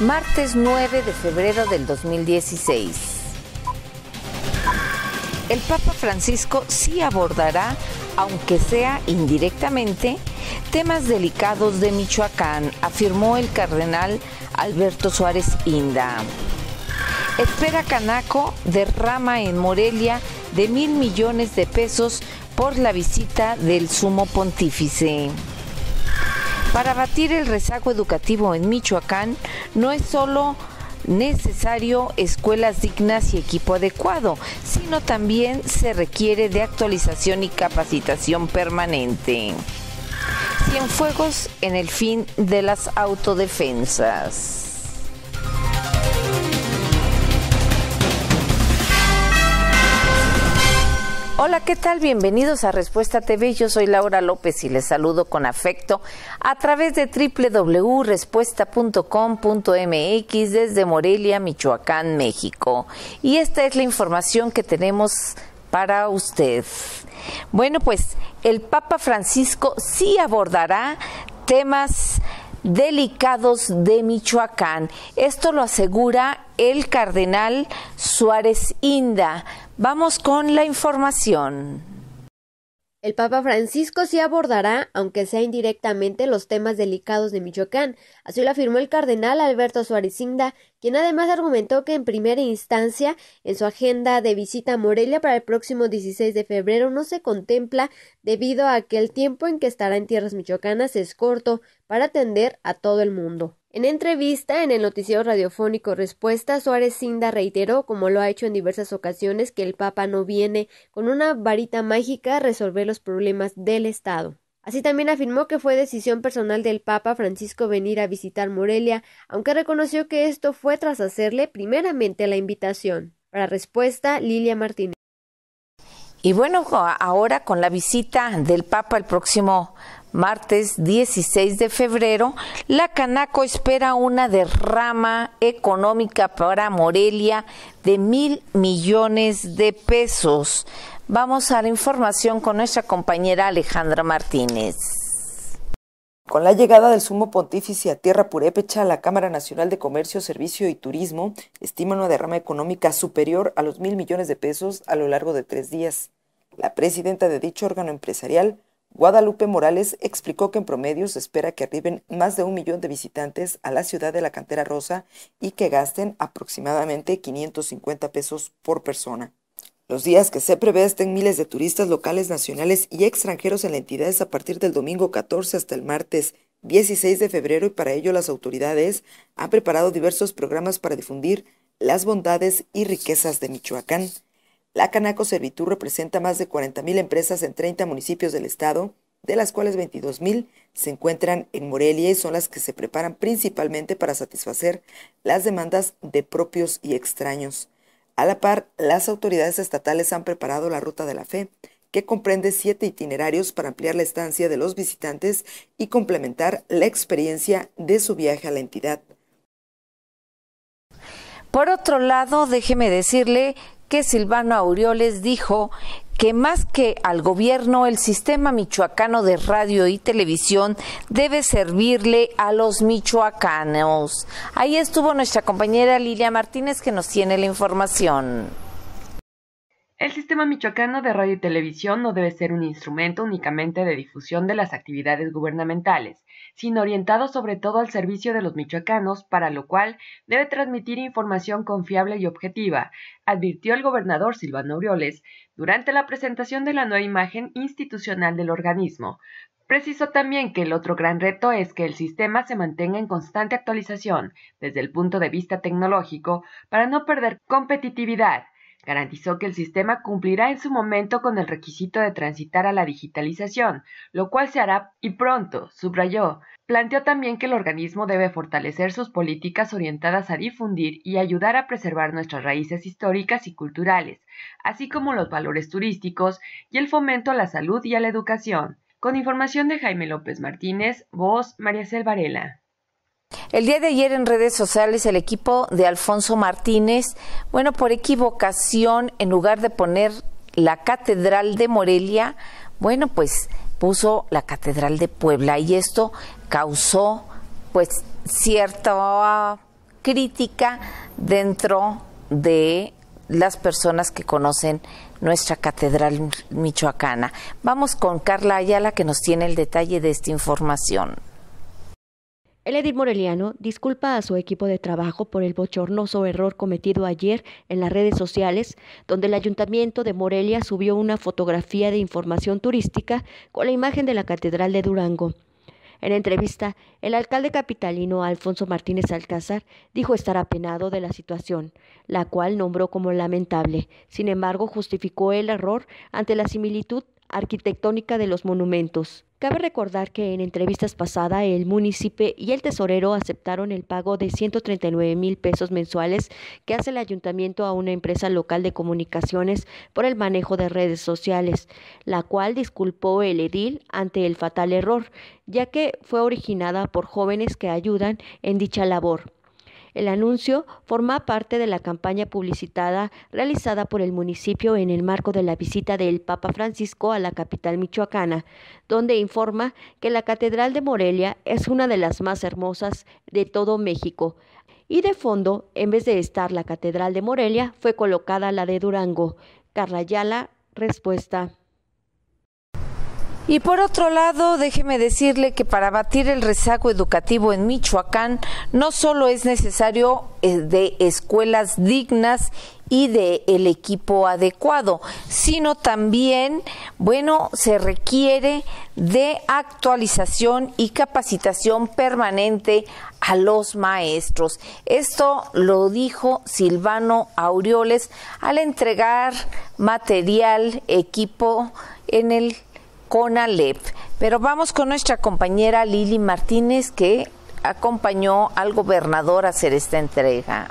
martes 9 de febrero del 2016. El Papa Francisco sí abordará, aunque sea indirectamente, temas delicados de Michoacán, afirmó el cardenal Alberto Suárez Inda. Espera Canaco derrama en Morelia de mil millones de pesos por la visita del sumo pontífice. Para abatir el rezago educativo en Michoacán no es solo necesario escuelas dignas y equipo adecuado, sino también se requiere de actualización y capacitación permanente. Cienfuegos en el fin de las autodefensas. Hola, ¿qué tal? Bienvenidos a Respuesta TV. Yo soy Laura López y les saludo con afecto a través de www.respuesta.com.mx desde Morelia, Michoacán, México. Y esta es la información que tenemos para usted. Bueno, pues el Papa Francisco sí abordará temas delicados de Michoacán. Esto lo asegura el cardenal Suárez Inda Vamos con la información. El Papa Francisco sí abordará, aunque sea indirectamente, los temas delicados de Michoacán, así lo afirmó el cardenal Alberto Suárez quien además argumentó que en primera instancia, en su agenda de visita a Morelia para el próximo 16 de febrero no se contempla debido a que el tiempo en que estará en tierras michoacanas es corto para atender a todo el mundo. En entrevista en el noticiero radiofónico Respuesta, Suárez Cinda reiteró, como lo ha hecho en diversas ocasiones, que el Papa no viene con una varita mágica a resolver los problemas del Estado. Así también afirmó que fue decisión personal del Papa Francisco venir a visitar Morelia, aunque reconoció que esto fue tras hacerle primeramente la invitación. Para respuesta, Lilia Martínez. Y bueno, ahora con la visita del Papa el próximo martes 16 de febrero, la Canaco espera una derrama económica para Morelia de mil millones de pesos. Vamos a la información con nuestra compañera Alejandra Martínez. Con la llegada del sumo pontífice a Tierra Purépecha, la Cámara Nacional de Comercio, Servicio y Turismo estima una derrama económica superior a los mil millones de pesos a lo largo de tres días. La presidenta de dicho órgano empresarial, Guadalupe Morales explicó que en promedio se espera que arriben más de un millón de visitantes a la ciudad de la Cantera Rosa y que gasten aproximadamente 550 pesos por persona. Los días que se prevé estén miles de turistas locales, nacionales y extranjeros en la entidad es a partir del domingo 14 hasta el martes 16 de febrero y para ello las autoridades han preparado diversos programas para difundir las bondades y riquezas de Michoacán. La Canaco Servitur representa más de 40.000 empresas en 30 municipios del estado, de las cuales 22.000 se encuentran en Morelia y son las que se preparan principalmente para satisfacer las demandas de propios y extraños. A la par, las autoridades estatales han preparado la Ruta de la Fe, que comprende siete itinerarios para ampliar la estancia de los visitantes y complementar la experiencia de su viaje a la entidad. Por otro lado, déjeme decirle que Silvano Aureoles dijo que más que al gobierno, el sistema michoacano de radio y televisión debe servirle a los michoacanos. Ahí estuvo nuestra compañera Lilia Martínez que nos tiene la información. El sistema michoacano de radio y televisión no debe ser un instrumento únicamente de difusión de las actividades gubernamentales, sino orientado sobre todo al servicio de los michoacanos, para lo cual debe transmitir información confiable y objetiva, advirtió el gobernador Silvano Aureoles durante la presentación de la nueva imagen institucional del organismo. Preciso también que el otro gran reto es que el sistema se mantenga en constante actualización desde el punto de vista tecnológico para no perder competitividad Garantizó que el sistema cumplirá en su momento con el requisito de transitar a la digitalización, lo cual se hará y pronto, subrayó. Planteó también que el organismo debe fortalecer sus políticas orientadas a difundir y ayudar a preservar nuestras raíces históricas y culturales, así como los valores turísticos y el fomento a la salud y a la educación. Con información de Jaime López Martínez, voz María Celvarela. El día de ayer en redes sociales el equipo de Alfonso Martínez, bueno, por equivocación, en lugar de poner la Catedral de Morelia, bueno, pues puso la Catedral de Puebla y esto causó pues cierta crítica dentro de las personas que conocen nuestra catedral michoacana. Vamos con Carla Ayala que nos tiene el detalle de esta información. El edil moreliano disculpa a su equipo de trabajo por el bochornoso error cometido ayer en las redes sociales, donde el ayuntamiento de Morelia subió una fotografía de información turística con la imagen de la Catedral de Durango. En entrevista, el alcalde capitalino Alfonso Martínez Alcázar dijo estar apenado de la situación, la cual nombró como lamentable. Sin embargo, justificó el error ante la similitud arquitectónica de los monumentos. Cabe recordar que en entrevistas pasadas el municipio y el tesorero aceptaron el pago de 139 mil pesos mensuales que hace el ayuntamiento a una empresa local de comunicaciones por el manejo de redes sociales, la cual disculpó el edil ante el fatal error, ya que fue originada por jóvenes que ayudan en dicha labor. El anuncio forma parte de la campaña publicitada realizada por el municipio en el marco de la visita del Papa Francisco a la capital michoacana, donde informa que la Catedral de Morelia es una de las más hermosas de todo México. Y de fondo, en vez de estar la Catedral de Morelia, fue colocada la de Durango. Carla respuesta. Y por otro lado, déjeme decirle que para batir el rezago educativo en Michoacán no solo es necesario eh, de escuelas dignas y de el equipo adecuado, sino también, bueno, se requiere de actualización y capacitación permanente a los maestros. Esto lo dijo Silvano Aureoles al entregar material, equipo en el CONALEP. Pero vamos con nuestra compañera Lili Martínez que acompañó al gobernador a hacer esta entrega.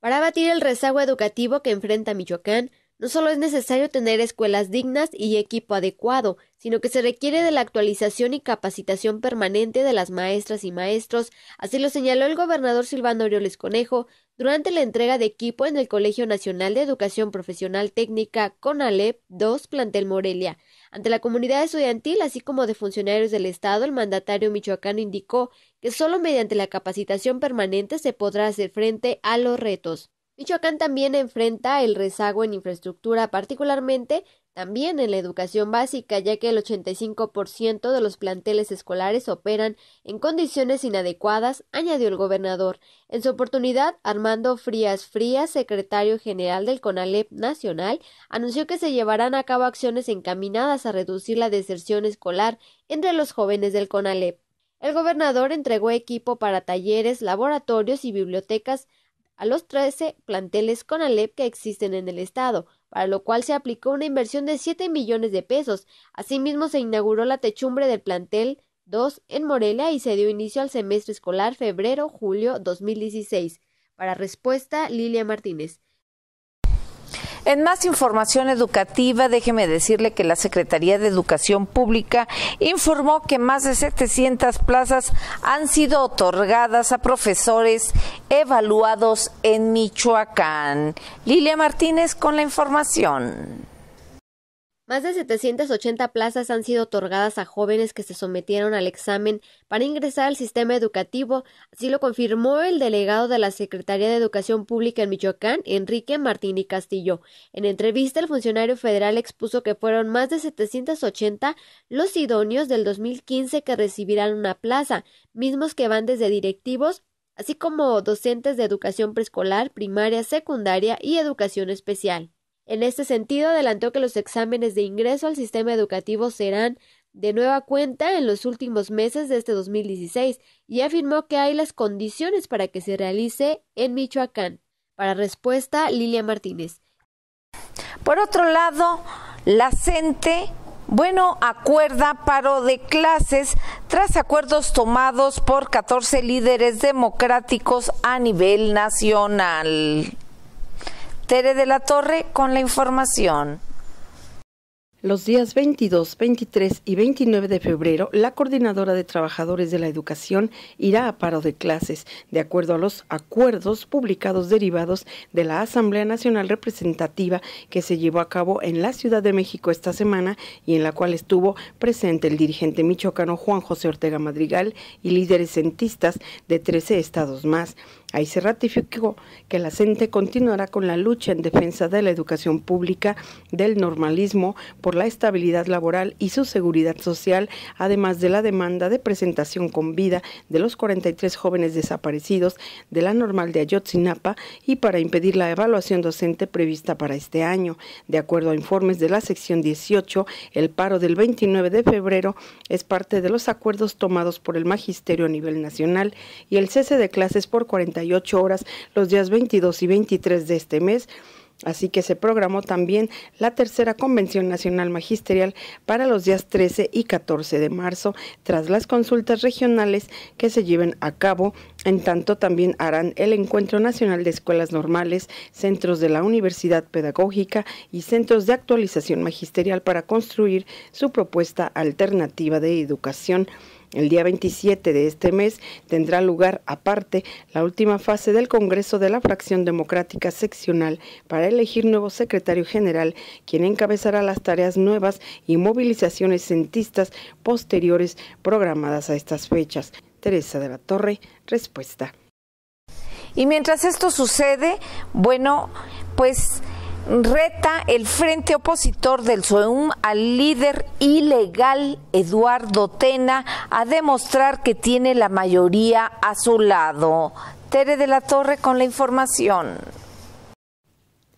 Para abatir el rezago educativo que enfrenta Michoacán, no solo es necesario tener escuelas dignas y equipo adecuado, sino que se requiere de la actualización y capacitación permanente de las maestras y maestros, así lo señaló el gobernador Silvano Orioles Conejo durante la entrega de equipo en el Colegio Nacional de Educación Profesional Técnica CONALEP 2 Plantel Morelia. Ante la comunidad estudiantil, así como de funcionarios del Estado, el mandatario michoacano indicó que solo mediante la capacitación permanente se podrá hacer frente a los retos. Michoacán también enfrenta el rezago en infraestructura, particularmente también en la educación básica, ya que el 85% de los planteles escolares operan en condiciones inadecuadas, añadió el gobernador. En su oportunidad, Armando Frías Frías, secretario general del CONALEP Nacional, anunció que se llevarán a cabo acciones encaminadas a reducir la deserción escolar entre los jóvenes del CONALEP. El gobernador entregó equipo para talleres, laboratorios y bibliotecas a los 13 planteles CONALEP que existen en el estado, para lo cual se aplicó una inversión de siete millones de pesos. Asimismo, se inauguró la techumbre del plantel 2 en Morelia y se dio inicio al semestre escolar febrero-julio 2016. Para respuesta, Lilia Martínez. En más información educativa, déjeme decirle que la Secretaría de Educación Pública informó que más de 700 plazas han sido otorgadas a profesores evaluados en Michoacán. Lilia Martínez con la información. Más de 780 plazas han sido otorgadas a jóvenes que se sometieron al examen para ingresar al sistema educativo, así lo confirmó el delegado de la Secretaría de Educación Pública en Michoacán, Enrique Martín y Castillo. En entrevista, el funcionario federal expuso que fueron más de 780 los idóneos del 2015 que recibirán una plaza, mismos que van desde directivos así como docentes de educación preescolar, primaria, secundaria y educación especial. En este sentido, adelantó que los exámenes de ingreso al sistema educativo serán de nueva cuenta en los últimos meses de este 2016 y afirmó que hay las condiciones para que se realice en Michoacán. Para respuesta, Lilia Martínez. Por otro lado, la CENTE, bueno, acuerda paro de clases tras acuerdos tomados por 14 líderes democráticos a nivel nacional. Tere de la Torre con la información. Los días 22, 23 y 29 de febrero, la Coordinadora de Trabajadores de la Educación irá a paro de clases, de acuerdo a los acuerdos publicados derivados de la Asamblea Nacional Representativa que se llevó a cabo en la Ciudad de México esta semana y en la cual estuvo presente el dirigente michoacano Juan José Ortega Madrigal y líderes centistas de 13 estados más. Ahí se ratificó que la CENTE continuará con la lucha en defensa de la educación pública, del normalismo, por la estabilidad laboral y su seguridad social, además de la demanda de presentación con vida de los 43 jóvenes desaparecidos de la normal de Ayotzinapa y para impedir la evaluación docente prevista para este año. De acuerdo a informes de la sección 18, el paro del 29 de febrero es parte de los acuerdos tomados por el magisterio a nivel nacional y el cese de clases por 40 ocho horas los días 22 y 23 de este mes. Así que se programó también la tercera Convención Nacional Magisterial para los días 13 y 14 de marzo, tras las consultas regionales que se lleven a cabo. En tanto, también harán el Encuentro Nacional de Escuelas Normales, centros de la Universidad Pedagógica y centros de actualización magisterial para construir su propuesta alternativa de educación. El día 27 de este mes tendrá lugar, aparte, la última fase del Congreso de la Fracción Democrática Seccional para elegir nuevo secretario general, quien encabezará las tareas nuevas y movilizaciones centistas posteriores programadas a estas fechas. Teresa de la Torre, respuesta. Y mientras esto sucede, bueno, pues reta el frente opositor del SOEUM al líder ilegal Eduardo Tena a demostrar que tiene la mayoría a su lado. Tere de la Torre con la información.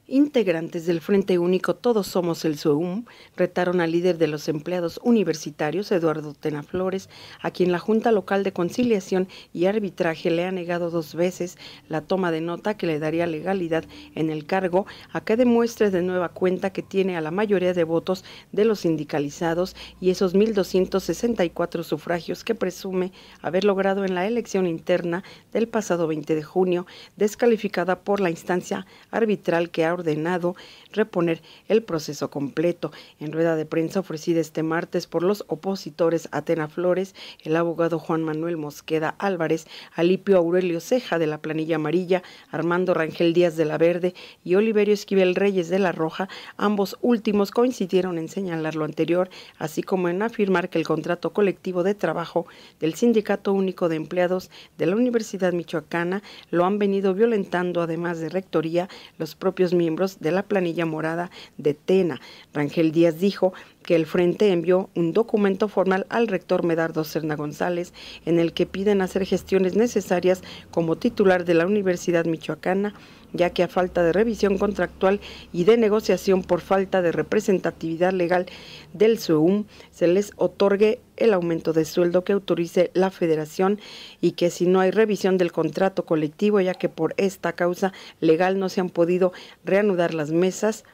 Integrantes del Frente Único Todos Somos el SUEUM retaron al líder de los empleados universitarios, Eduardo Tenaflores, a quien la Junta Local de Conciliación y Arbitraje le ha negado dos veces la toma de nota que le daría legalidad en el cargo, a que demuestre de nueva cuenta que tiene a la mayoría de votos de los sindicalizados y esos 1.264 sufragios que presume haber logrado en la elección interna del pasado 20 de junio, descalificada por la instancia arbitral que ha ordenado reponer el proceso completo. En rueda de prensa ofrecida este martes por los opositores Atena Flores, el abogado Juan Manuel Mosqueda Álvarez, Alipio Aurelio Ceja de la Planilla Amarilla, Armando Rangel Díaz de la Verde y Oliverio Esquivel Reyes de la Roja, ambos últimos coincidieron en señalar lo anterior, así como en afirmar que el contrato colectivo de trabajo del Sindicato Único de Empleados de la Universidad Michoacana lo han venido violentando, además de rectoría, los propios miembros de la planilla morada de Tena. Rangel Díaz dijo que el Frente envió un documento formal al rector Medardo Serna González en el que piden hacer gestiones necesarias como titular de la Universidad Michoacana, ya que a falta de revisión contractual y de negociación por falta de representatividad legal del SUUM, se les otorgue el aumento de sueldo que autorice la federación y que si no hay revisión del contrato colectivo, ya que por esta causa legal no se han podido reanudar las mesas,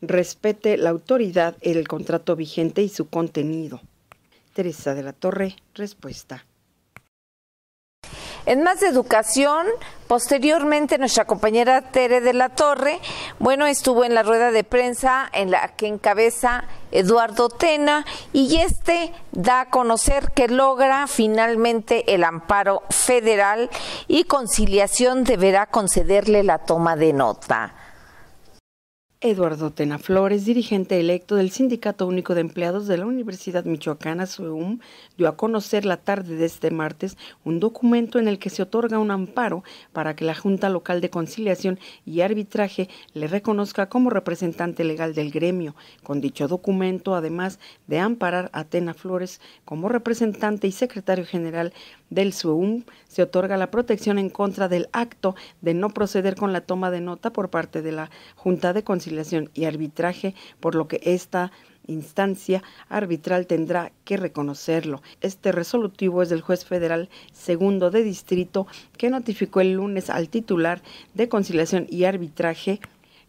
respete la autoridad el contrato vigente y su contenido. Teresa de la Torre, respuesta. En más de educación, posteriormente nuestra compañera Tere de la Torre, bueno, estuvo en la rueda de prensa en la que encabeza Eduardo Tena y este da a conocer que logra finalmente el amparo federal y conciliación deberá concederle la toma de nota. Eduardo Tena Flores, dirigente electo del Sindicato Único de Empleados de la Universidad Michoacana, SUEUM, dio a conocer la tarde de este martes un documento en el que se otorga un amparo para que la Junta Local de Conciliación y Arbitraje le reconozca como representante legal del gremio. Con dicho documento, además de amparar a Tena Flores como representante y secretario general del SUUM se otorga la protección en contra del acto de no proceder con la toma de nota por parte de la Junta de Conciliación y Arbitraje, por lo que esta instancia arbitral tendrá que reconocerlo. Este resolutivo es del juez federal segundo de distrito que notificó el lunes al titular de conciliación y arbitraje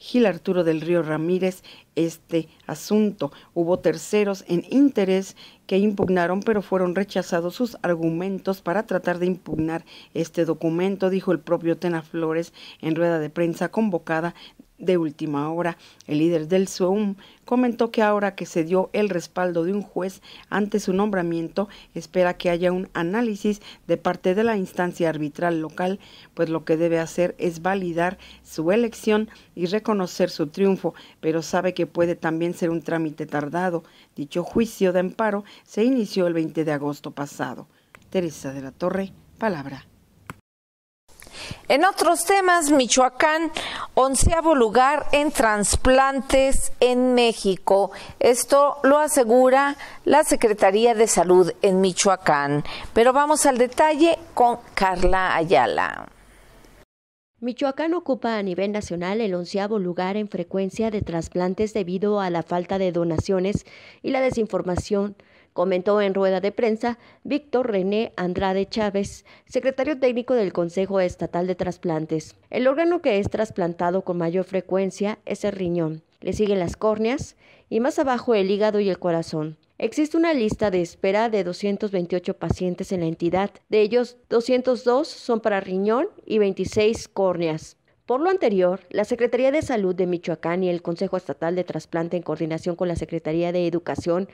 Gil Arturo del Río Ramírez este asunto. Hubo terceros en interés que impugnaron, pero fueron rechazados sus argumentos para tratar de impugnar este documento, dijo el propio Tena Flores en rueda de prensa convocada de última hora. El líder del SOUM comentó que ahora que se dio el respaldo de un juez ante su nombramiento, espera que haya un análisis de parte de la instancia arbitral local, pues lo que debe hacer es validar su elección y reconocer su triunfo, pero sabe que puede también ser un trámite tardado. Dicho juicio de amparo se inició el 20 de agosto pasado. Teresa de la Torre, palabra. En otros temas, Michoacán, onceavo lugar en trasplantes en México. Esto lo asegura la Secretaría de Salud en Michoacán. Pero vamos al detalle con Carla Ayala. Michoacán ocupa a nivel nacional el onceavo lugar en frecuencia de trasplantes debido a la falta de donaciones y la desinformación comentó en rueda de prensa Víctor René Andrade Chávez, secretario técnico del Consejo Estatal de Trasplantes. El órgano que es trasplantado con mayor frecuencia es el riñón. Le siguen las córneas y más abajo el hígado y el corazón. Existe una lista de espera de 228 pacientes en la entidad. De ellos, 202 son para riñón y 26 córneas. Por lo anterior, la Secretaría de Salud de Michoacán y el Consejo Estatal de Trasplante en coordinación con la Secretaría de Educación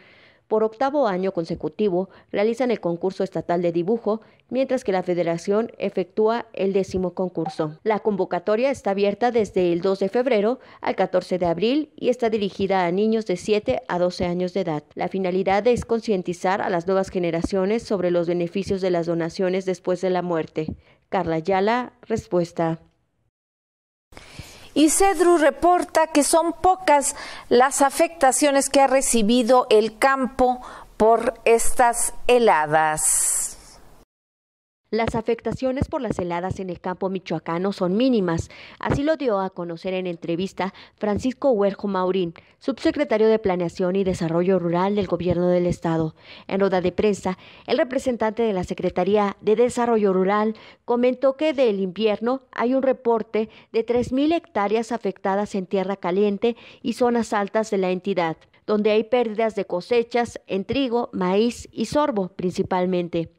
por octavo año consecutivo realizan el concurso estatal de dibujo, mientras que la federación efectúa el décimo concurso. La convocatoria está abierta desde el 2 de febrero al 14 de abril y está dirigida a niños de 7 a 12 años de edad. La finalidad es concientizar a las nuevas generaciones sobre los beneficios de las donaciones después de la muerte. Carla Yala, respuesta y Cedru reporta que son pocas las afectaciones que ha recibido el campo por estas heladas. Las afectaciones por las heladas en el campo michoacano son mínimas, así lo dio a conocer en entrevista Francisco Huerjo Maurín, subsecretario de Planeación y Desarrollo Rural del Gobierno del Estado. En rueda de prensa, el representante de la Secretaría de Desarrollo Rural comentó que del invierno hay un reporte de 3.000 hectáreas afectadas en tierra caliente y zonas altas de la entidad, donde hay pérdidas de cosechas en trigo, maíz y sorbo principalmente.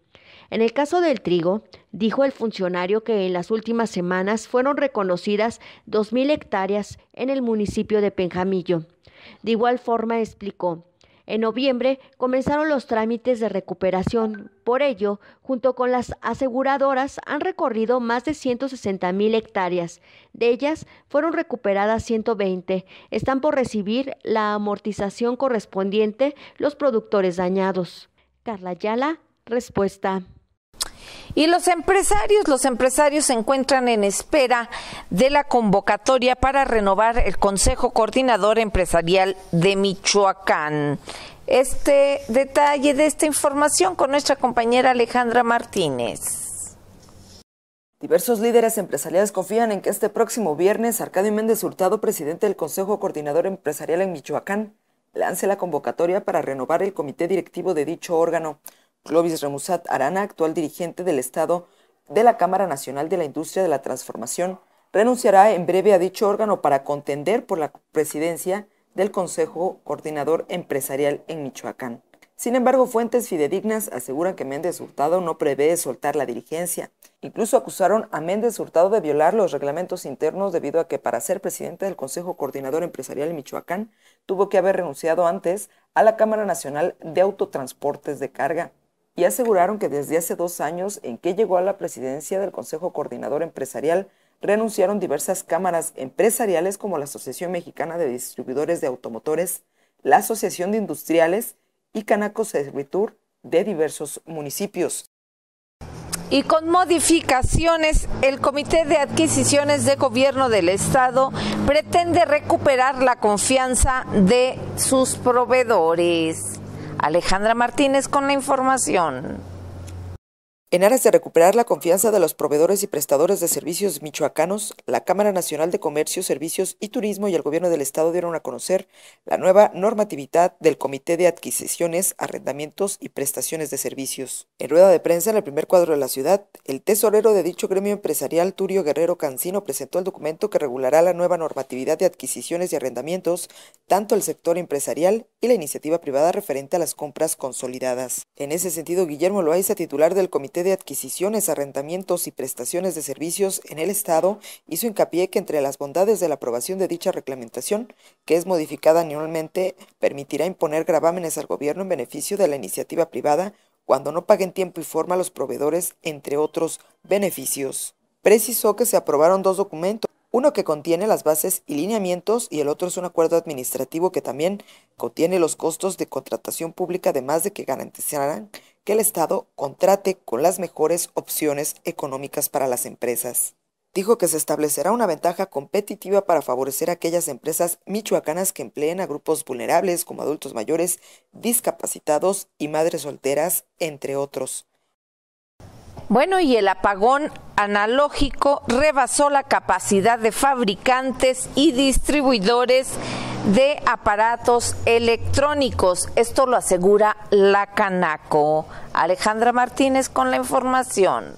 En el caso del trigo, dijo el funcionario que en las últimas semanas fueron reconocidas 2.000 hectáreas en el municipio de Penjamillo. De igual forma explicó, en noviembre comenzaron los trámites de recuperación. Por ello, junto con las aseguradoras, han recorrido más de 160.000 hectáreas. De ellas, fueron recuperadas 120. Están por recibir la amortización correspondiente los productores dañados. Carla Yala, respuesta. Y los empresarios, los empresarios se encuentran en espera de la convocatoria para renovar el Consejo Coordinador Empresarial de Michoacán. Este detalle de esta información con nuestra compañera Alejandra Martínez. Diversos líderes empresariales confían en que este próximo viernes Arcadio Méndez Hurtado, presidente del Consejo Coordinador Empresarial en Michoacán, lance la convocatoria para renovar el comité directivo de dicho órgano, Clovis Remusat Arana, actual dirigente del Estado de la Cámara Nacional de la Industria de la Transformación, renunciará en breve a dicho órgano para contender por la presidencia del Consejo Coordinador Empresarial en Michoacán. Sin embargo, fuentes fidedignas aseguran que Méndez Hurtado no prevé soltar la dirigencia. Incluso acusaron a Méndez Hurtado de violar los reglamentos internos debido a que para ser presidente del Consejo Coordinador Empresarial en Michoacán tuvo que haber renunciado antes a la Cámara Nacional de Autotransportes de Carga y aseguraron que desde hace dos años en que llegó a la presidencia del Consejo Coordinador Empresarial, renunciaron diversas cámaras empresariales como la Asociación Mexicana de Distribuidores de Automotores, la Asociación de Industriales y Canaco Servitur de diversos municipios y con modificaciones, el Comité de Adquisiciones de Gobierno del Estado pretende recuperar la confianza de sus proveedores. Alejandra Martínez con la información. En aras de recuperar la confianza de los proveedores y prestadores de servicios michoacanos, la Cámara Nacional de Comercio, Servicios y Turismo y el Gobierno del Estado dieron a conocer la nueva normatividad del Comité de Adquisiciones, Arrendamientos y Prestaciones de Servicios. En rueda de prensa en el primer cuadro de la ciudad, el tesorero de dicho gremio empresarial, Turio Guerrero Cancino, presentó el documento que regulará la nueva normatividad de adquisiciones y arrendamientos, tanto el sector empresarial y la iniciativa privada referente a las compras consolidadas. En ese sentido, Guillermo Loaiza, titular del Comité de Adquisiciones, Arrendamientos y Prestaciones de Servicios en el Estado hizo hincapié que entre las bondades de la aprobación de dicha reglamentación, que es modificada anualmente, permitirá imponer gravámenes al gobierno en beneficio de la iniciativa privada cuando no paguen tiempo y forma a los proveedores, entre otros beneficios. Precisó que se aprobaron dos documentos uno que contiene las bases y lineamientos y el otro es un acuerdo administrativo que también contiene los costos de contratación pública, además de que garantizarán que el Estado contrate con las mejores opciones económicas para las empresas. Dijo que se establecerá una ventaja competitiva para favorecer a aquellas empresas michoacanas que empleen a grupos vulnerables como adultos mayores, discapacitados y madres solteras, entre otros. Bueno, y el apagón analógico rebasó la capacidad de fabricantes y distribuidores de aparatos electrónicos. Esto lo asegura la Canaco. Alejandra Martínez con la información.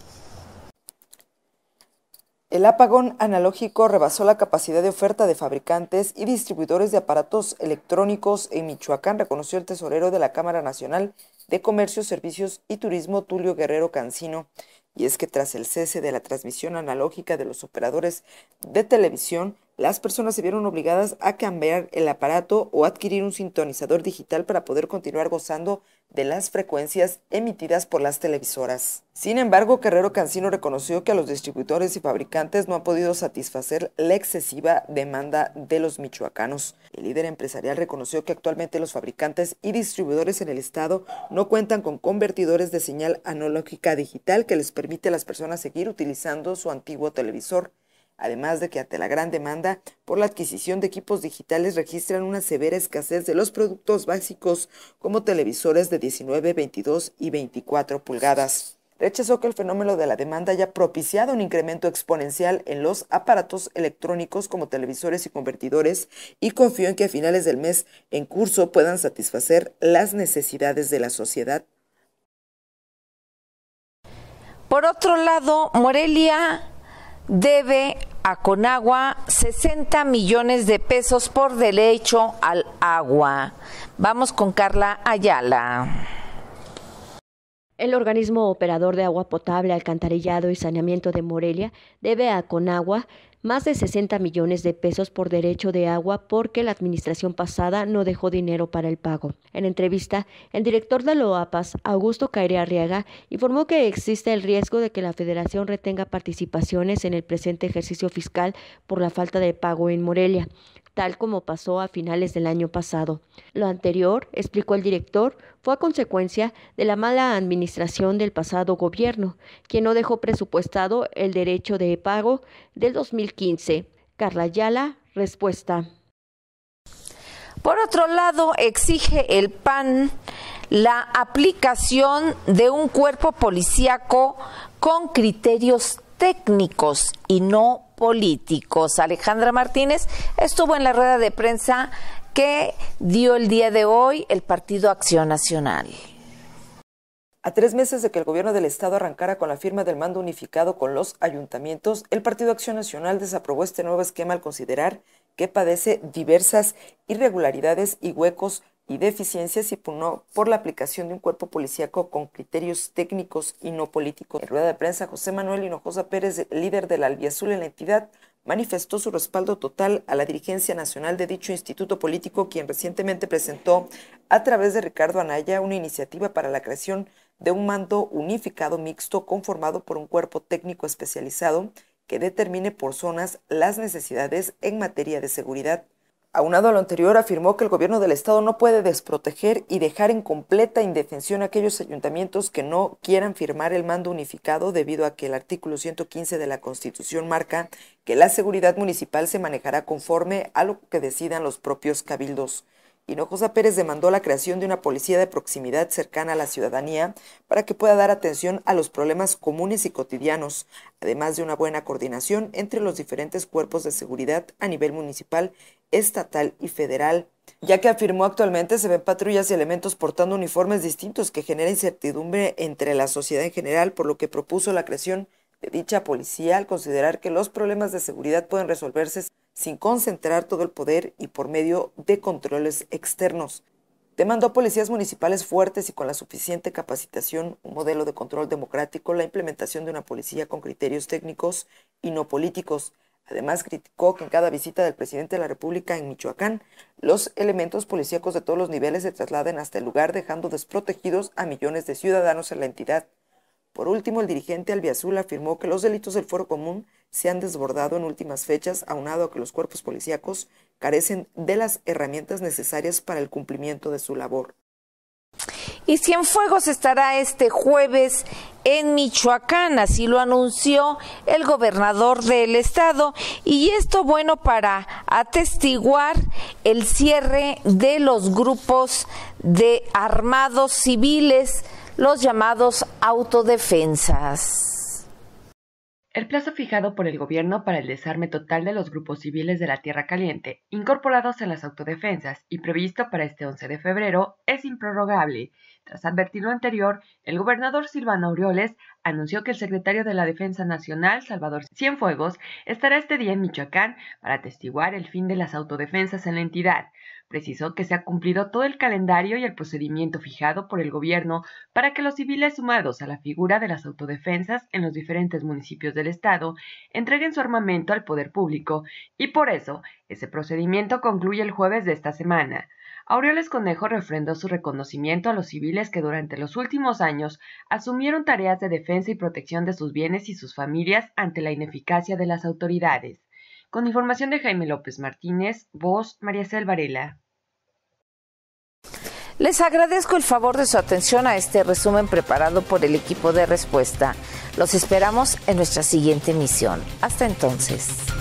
El apagón analógico rebasó la capacidad de oferta de fabricantes y distribuidores de aparatos electrónicos en Michoacán, reconoció el tesorero de la Cámara Nacional de Comercio, Servicios y Turismo, Tulio Guerrero Cancino. Y es que tras el cese de la transmisión analógica de los operadores de televisión, las personas se vieron obligadas a cambiar el aparato o adquirir un sintonizador digital para poder continuar gozando de las frecuencias emitidas por las televisoras. Sin embargo, Carrero Cancino reconoció que a los distribuidores y fabricantes no han podido satisfacer la excesiva demanda de los michoacanos. El líder empresarial reconoció que actualmente los fabricantes y distribuidores en el estado no cuentan con convertidores de señal analógica digital que les permite a las personas seguir utilizando su antiguo televisor además de que ante la gran demanda por la adquisición de equipos digitales registran una severa escasez de los productos básicos como televisores de 19, 22 y 24 pulgadas rechazó que el fenómeno de la demanda haya propiciado un incremento exponencial en los aparatos electrónicos como televisores y convertidores y confió en que a finales del mes en curso puedan satisfacer las necesidades de la sociedad. Por otro lado, Morelia debe a Conagua 60 millones de pesos por derecho al agua. Vamos con Carla Ayala. El organismo operador de agua potable, alcantarillado y saneamiento de Morelia debe a Conagua más de 60 millones de pesos por derecho de agua porque la administración pasada no dejó dinero para el pago. En entrevista, el director de Loapas, Augusto Caire Arriaga, informó que existe el riesgo de que la federación retenga participaciones en el presente ejercicio fiscal por la falta de pago en Morelia tal como pasó a finales del año pasado. Lo anterior, explicó el director, fue a consecuencia de la mala administración del pasado gobierno, que no dejó presupuestado el derecho de pago del 2015. Carla Yala, respuesta. Por otro lado, exige el PAN la aplicación de un cuerpo policíaco con criterios técnicos y no políticos. Alejandra Martínez estuvo en la rueda de prensa que dio el día de hoy el Partido Acción Nacional. A tres meses de que el gobierno del Estado arrancara con la firma del mando unificado con los ayuntamientos, el Partido Acción Nacional desaprobó este nuevo esquema al considerar que padece diversas irregularidades y huecos y deficiencias y por la aplicación de un cuerpo policíaco con criterios técnicos y no políticos. En rueda de prensa, José Manuel Hinojosa Pérez, líder de la Albiazul en la entidad, manifestó su respaldo total a la dirigencia nacional de dicho instituto político, quien recientemente presentó, a través de Ricardo Anaya, una iniciativa para la creación de un mando unificado mixto conformado por un cuerpo técnico especializado que determine por zonas las necesidades en materia de seguridad Aunado a lo anterior, afirmó que el gobierno del Estado no puede desproteger y dejar en completa indefensión aquellos ayuntamientos que no quieran firmar el mando unificado debido a que el artículo 115 de la Constitución marca que la seguridad municipal se manejará conforme a lo que decidan los propios cabildos. Hinojosa Pérez demandó la creación de una policía de proximidad cercana a la ciudadanía para que pueda dar atención a los problemas comunes y cotidianos, además de una buena coordinación entre los diferentes cuerpos de seguridad a nivel municipal estatal y federal, ya que afirmó actualmente se ven patrullas y elementos portando uniformes distintos que genera incertidumbre entre la sociedad en general, por lo que propuso la creación de dicha policía al considerar que los problemas de seguridad pueden resolverse sin concentrar todo el poder y por medio de controles externos. Demandó policías municipales fuertes y con la suficiente capacitación, un modelo de control democrático, la implementación de una policía con criterios técnicos y no políticos, Además, criticó que en cada visita del presidente de la República en Michoacán, los elementos policíacos de todos los niveles se trasladen hasta el lugar, dejando desprotegidos a millones de ciudadanos en la entidad. Por último, el dirigente Albiazul afirmó que los delitos del Foro Común se han desbordado en últimas fechas, aunado a que los cuerpos policíacos carecen de las herramientas necesarias para el cumplimiento de su labor. Y Cienfuegos estará este jueves en Michoacán, así lo anunció el gobernador del estado. Y esto, bueno, para atestiguar el cierre de los grupos de armados civiles, los llamados autodefensas. El plazo fijado por el gobierno para el desarme total de los grupos civiles de la Tierra Caliente, incorporados en las autodefensas y previsto para este 11 de febrero, es improrrogable tras advertir lo anterior, el gobernador Silvano Aureoles anunció que el secretario de la Defensa Nacional, Salvador Cienfuegos, estará este día en Michoacán para atestiguar el fin de las autodefensas en la entidad. Precisó que se ha cumplido todo el calendario y el procedimiento fijado por el gobierno para que los civiles sumados a la figura de las autodefensas en los diferentes municipios del estado entreguen su armamento al poder público y por eso ese procedimiento concluye el jueves de esta semana. Aureoles Conejo refrendó su reconocimiento a los civiles que durante los últimos años asumieron tareas de defensa y protección de sus bienes y sus familias ante la ineficacia de las autoridades. Con información de Jaime López Martínez, voz María Cel Les agradezco el favor de su atención a este resumen preparado por el equipo de respuesta. Los esperamos en nuestra siguiente misión. Hasta entonces.